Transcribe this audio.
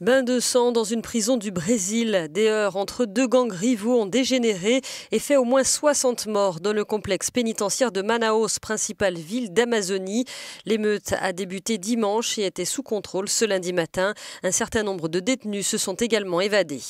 Bain de sang dans une prison du Brésil. Des heures entre deux gangs rivaux ont dégénéré et fait au moins 60 morts dans le complexe pénitentiaire de Manaus, principale ville d'Amazonie. L'émeute a débuté dimanche et était sous contrôle ce lundi matin. Un certain nombre de détenus se sont également évadés.